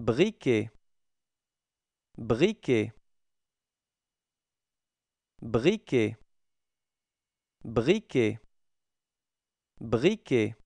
briquet briquet briquet briquet briquet